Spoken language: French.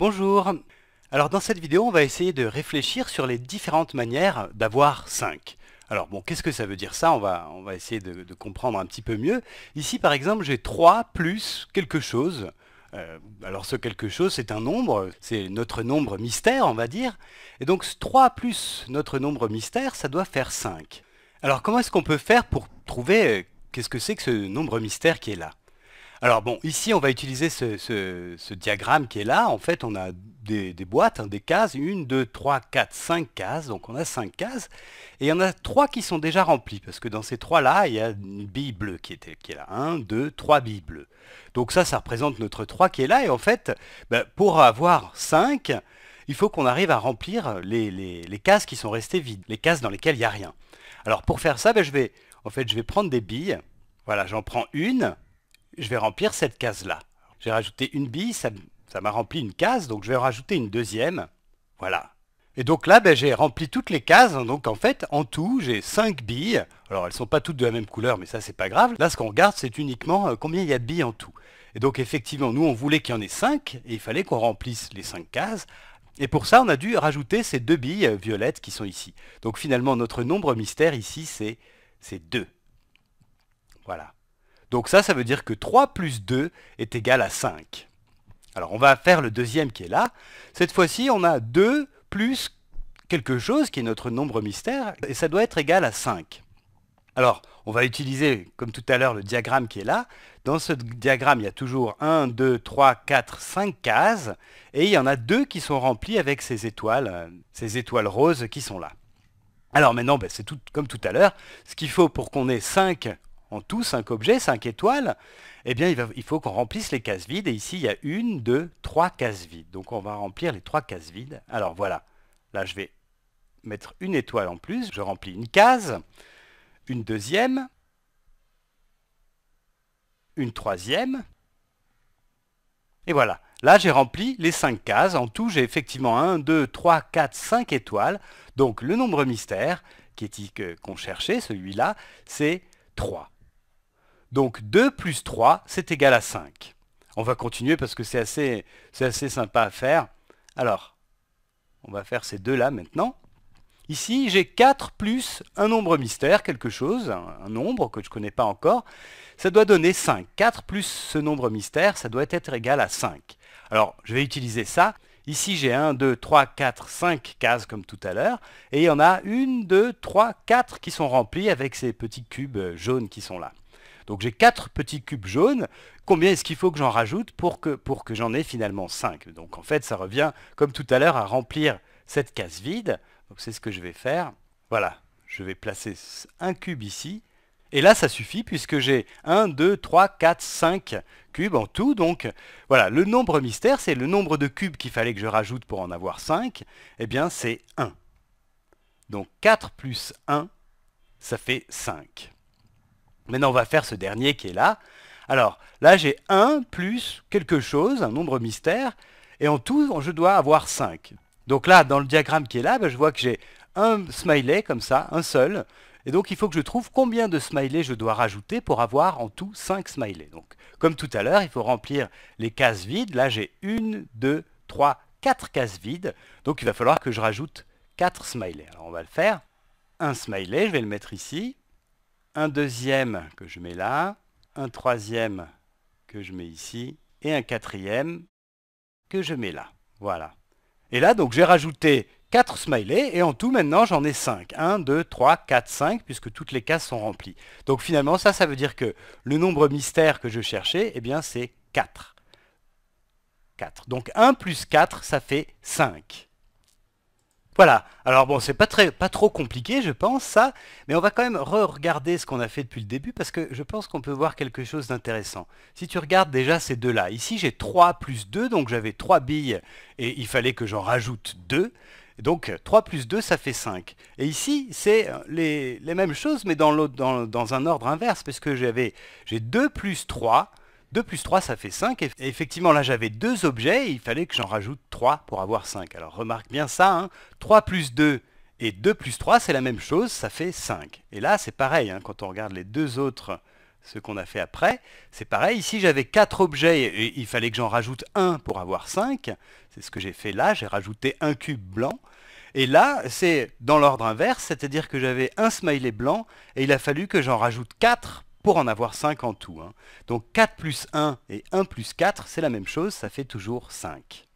Bonjour Alors dans cette vidéo, on va essayer de réfléchir sur les différentes manières d'avoir 5. Alors bon, qu'est-ce que ça veut dire ça on va, on va essayer de, comprendre un petit peu mieux. Ici par exemple, j'ai 3 plus quelque chose. Euh, alors ce quelque chose, c'est un nombre, c'est notre nombre mystère, on va dire. Et donc 3 plus notre nombre mystère, ça doit faire 5. Alors comment est-ce qu'on peut faire pour trouver euh, qu'est-ce que c'est que ce nombre mystère qui est là alors bon, ici, on va utiliser ce, diagramme qui est là. En fait, on a des, boîtes, hein, des cases, une, deux, trois, quatre, cinq cases. Donc on a cinq cases. Et il y en a trois qui sont déjà remplies, parce que dans ces trois-là, il y a une bille bleue qui, est là. Un, deux, trois billes bleues. Donc ça, ça représente notre 3 qui est là. Et en fait, ben, pour avoir 5, il faut qu'on arrive à remplir les, cases qui sont restées vides, les cases dans lesquelles il n'y a rien. Alors pour faire ça, ben, je, vais, en fait, je vais prendre des billes. Voilà, j'en prends une je vais remplir cette case-là. J'ai rajouté une bille, ça m'a rempli une case, donc je vais en rajouter une deuxième. Voilà. Et donc là, ben, j'ai rempli toutes les cases. Hein. Donc en fait, en tout, j'ai 5 billes. Alors elles ne sont pas toutes de la même couleur, mais ça, c'est pas grave. Là, ce qu'on regarde, c'est uniquement euh, combien il y a de billes en tout. Et donc effectivement, nous, on voulait qu'il y en ait 5, et il fallait qu'on remplisse les 5 cases. Et pour ça, on a dû rajouter ces deux billes euh, violettes qui sont ici. Donc finalement, notre nombre mystère ici, c'est 2. Voilà. Donc ça, ça veut dire que 3 plus 2 est égal à 5. Alors on va faire le deuxième qui est là. Cette fois-ci, on a 2 plus quelque chose qui est notre nombre mystère, et ça doit être égal à 5. Alors, on va utiliser, comme tout à l'heure, le diagramme qui est là. Dans ce diagramme, il y a toujours 1, 2, 3, 4, 5 cases, et il y en a 2 qui sont remplies avec ces étoiles, ces étoiles roses qui sont là. Alors maintenant, ben, c'est tout comme tout à l'heure, ce qu'il faut pour qu'on ait 5 en tout 5 objets, 5 étoiles, eh bien il, faut qu'on remplisse les cases vides. Et ici, il y a une, deux, trois cases vides. Donc on va remplir les trois cases vides. Alors voilà, là je vais mettre une étoile en plus. Je remplis une case, une deuxième, une troisième. Et voilà, là j'ai rempli les cinq cases. En tout, j'ai effectivement 1, 2, 3, 4, 5 étoiles. Donc le nombre mystère qu'on cherchait, celui-là, c'est 3. Donc 2 plus 3, c'est égal à 5. On va continuer parce que c'est assez, assez sympa à faire. Alors, on va faire ces deux-là maintenant. Ici, j'ai 4 plus un nombre mystère, quelque chose, un nombre que je ne connais pas encore. Ça doit donner 5. 4 plus ce nombre mystère, ça doit être égal à 5. Alors, je vais utiliser ça. Ici, j'ai 1, 2, 3, 4, 5 cases comme tout à l'heure. Et il y en a 1, 2, 3, 4 qui sont remplies avec ces petits cubes jaunes qui sont là. Donc j'ai 4 petits cubes jaunes. Combien est-ce qu'il faut que j'en rajoute pour que, j'en ai finalement 5 Donc en fait, ça revient, comme tout à l'heure, à remplir cette case vide. Donc c'est ce que je vais faire. Voilà, je vais placer un cube ici. Et là, ça suffit puisque j'ai 1, 2, 3, 4, 5 cubes en tout. Donc voilà, le nombre mystère, c'est le nombre de cubes qu'il fallait que je rajoute pour en avoir 5. Eh bien, c'est 1. Donc 4 plus 1, ça fait 5. Maintenant, on va faire ce dernier qui est là. Alors, là, j'ai 1 plus quelque chose, un nombre mystère, et en tout, je dois avoir 5. Donc là, dans le diagramme qui est là, ben, je vois que j'ai un smiley comme ça, un seul, et donc il faut que je trouve combien de smileys je dois rajouter pour avoir en tout 5 smileys. Donc, comme tout à l'heure, il faut remplir les cases vides. Là, j'ai 1, 2, 3, 4 cases vides, donc il va falloir que je rajoute 4 smileys. Alors, on va le faire. Un smiley, je vais le mettre ici un deuxième que je mets là, un troisième que je mets ici, et un quatrième que je mets là. Voilà. Et là, donc, j'ai rajouté 4 smileys, et en tout, maintenant, j'en ai 5. 1, 2, 3, 4, 5, puisque toutes les cases sont remplies. Donc, finalement, ça, ça veut dire que le nombre mystère que je cherchais, eh bien, c'est 4. 4. Donc, 1 plus 4, ça fait 5. Voilà. Alors bon, c'est pas pas trop compliqué, je pense ça, mais on va quand même re-regarder ce qu'on a fait depuis le début parce que je pense qu'on peut voir quelque chose d'intéressant. Si tu regardes déjà ces deux-là, ici j'ai 3 plus 2, donc j'avais 3 billes et il fallait que j'en rajoute 2. Donc 3 plus 2, ça fait 5. Et ici, c'est euh, les, mêmes choses, mais dans, dans, dans un ordre inverse, parce que j'avais j'ai 2 plus 3, 2 plus 3, ça fait 5. Et effectivement, là, j'avais deux objets, il fallait que j'en rajoute 3 pour avoir 5. Alors remarque bien ça, 3 hein. plus 2 et 2 plus 3, c'est la même chose, ça fait 5. Et là, c'est pareil, hein, quand on regarde les deux autres, ce qu'on a fait après, c'est pareil. Ici, j'avais 4 objets, et il fallait que j'en rajoute 1 pour avoir 5. C'est ce que j'ai fait là, j'ai rajouté un cube blanc. Et là, c'est dans l'ordre inverse, c'est-à-dire que j'avais un smiley blanc, et il a fallu que j'en rajoute 4 pour en avoir 5 en tout. Hein. Donc 4 plus 1 et 1 plus 4, c'est la même chose, ça fait toujours 5.